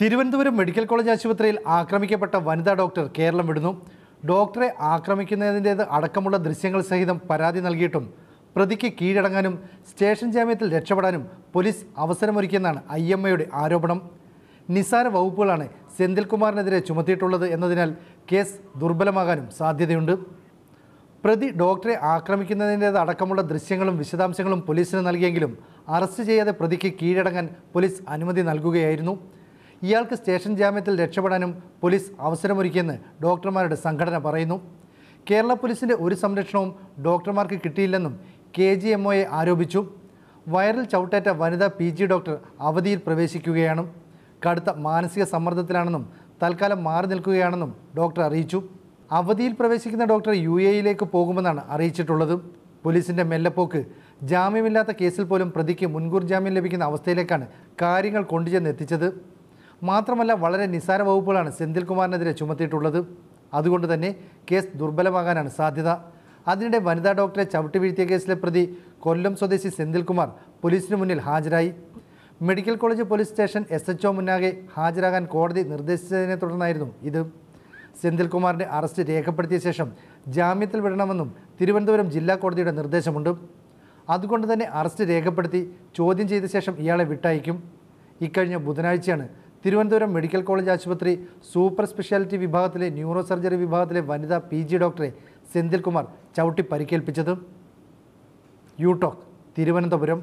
Thiruvananthapuram medical college ആശുപത്രിയിൽ ആക്രമിക്കപ്പെട്ട വനിതാ ഡോക്ടർ കേരളം വിടുന്നു ഡോക്ടറെ ആക്രമിക്കുന്നതിൻ്റേത് അടക്കമുള്ള ദൃശ്യങ്ങൾ സഹിതം പരാതി നൽകിയിട്ടും പ്രതിക്ക് കീഴടങ്ങാനും സ്റ്റേഷൻ ജാമ്യത്തിൽ രക്ഷപ്പെടാനും പോലീസ് അവസരമൊരുക്കിയെന്നാണ് ഐ എം എയുടെ ആരോപണം നിസാര വകുപ്പുകളാണ് സെന്തിൽകുമാറിനെതിരെ ചുമത്തിയിട്ടുള്ളത് എന്നതിനാൽ കേസ് ദുർബലമാകാനും സാധ്യതയുണ്ട് പ്രതി ഡോക്ടറെ അടക്കമുള്ള ദൃശ്യങ്ങളും വിശദാംശങ്ങളും പോലീസിന് നൽകിയെങ്കിലും അറസ്റ്റ് ചെയ്യാതെ പ്രതിക്ക് കീഴടങ്ങാൻ പോലീസ് അനുമതി നൽകുകയായിരുന്നു ഇയാൾക്ക് സ്റ്റേഷൻ ജാമ്യത്തിൽ രക്ഷപ്പെടാനും പോലീസ് അവസരമൊരുക്കിയെന്ന് ഡോക്ടർമാരുടെ സംഘടന പറയുന്നു കേരള പോലീസിൻ്റെ ഒരു സംരക്ഷണവും ഡോക്ടർമാർക്ക് കിട്ടിയില്ലെന്നും കെ ജി എം ഒയെ ആരോപിച്ചു വൈറൽ ചവിട്ടേറ്റ വനിതാ പി ജി ഡോക്ടർ അവധിയിൽ പ്രവേശിക്കുകയാണ് കടുത്ത മാനസിക സമ്മർദ്ദത്തിലാണെന്നും തൽക്കാലം മാറി നിൽക്കുകയാണെന്നും ഡോക്ടർ അറിയിച്ചു അവധിയിൽ പ്രവേശിക്കുന്ന ഡോക്ടർ യു എയിലേക്ക് പോകുമെന്നാണ് അറിയിച്ചിട്ടുള്ളത് പോലീസിൻ്റെ മെല്ലപ്പോക്ക് ജാമ്യമില്ലാത്ത കേസിൽ പോലും പ്രതിക്ക് മുൻകൂർ ജാമ്യം ലഭിക്കുന്ന അവസ്ഥയിലേക്കാണ് കാര്യങ്ങൾ കൊണ്ടുചെന്നെത്തിച്ചത് മാത്രമല്ല വളരെ നിസ്സാര വകുപ്പുകളാണ് സെന്തിൽകുമാറിനെതിരെ ചുമത്തിയിട്ടുള്ളത് അതുകൊണ്ട് തന്നെ കേസ് ദുർബലമാകാനാണ് സാധ്യത അതിനിടെ വനിതാ ഡോക്ടറെ ചവിട്ടി വീഴ്ത്തിയ കേസിലെ പ്രതി കൊല്ലം സ്വദേശി സെന്തിൽകുമാർ പോലീസിന് മുന്നിൽ ഹാജരായി medical college police station S H O മുന്നാകെ ഹാജരാകാൻ കോടതി നിർദ്ദേശിച്ചതിനെ തുടർന്നായിരുന്നു ഇത് സെന്തിൽകുമാറിൻ്റെ അറസ്റ്റ് രേഖപ്പെടുത്തിയ ശേഷം ജാമ്യത്തിൽ വിടണമെന്നും തിരുവനന്തപുരം ജില്ലാ കോടതിയുടെ നിർദ്ദേശമുണ്ട് അതുകൊണ്ട് തന്നെ അറസ്റ്റ് രേഖപ്പെടുത്തി ചോദ്യം ചെയ്ത ശേഷം ഇയാളെ വിട്ടയക്കും ഇക്കഴിഞ്ഞ ബുധനാഴ്ചയാണ് തിരുവനന്തപുരം മെഡിക്കൽ കോളേജ് ആശുപത്രി സൂപ്പർ സ്പെഷ്യാലിറ്റി വിഭാഗത്തിലെ ന്യൂറോ സർജറി വിഭാഗത്തിലെ വനിതാ പി ജി ഡോക്ടറെ സെന്തിൽകുമാർ ചവിട്ടി പരിക്കേൽപ്പിച്ചതും യൂടോക് തിരുവനന്തപുരം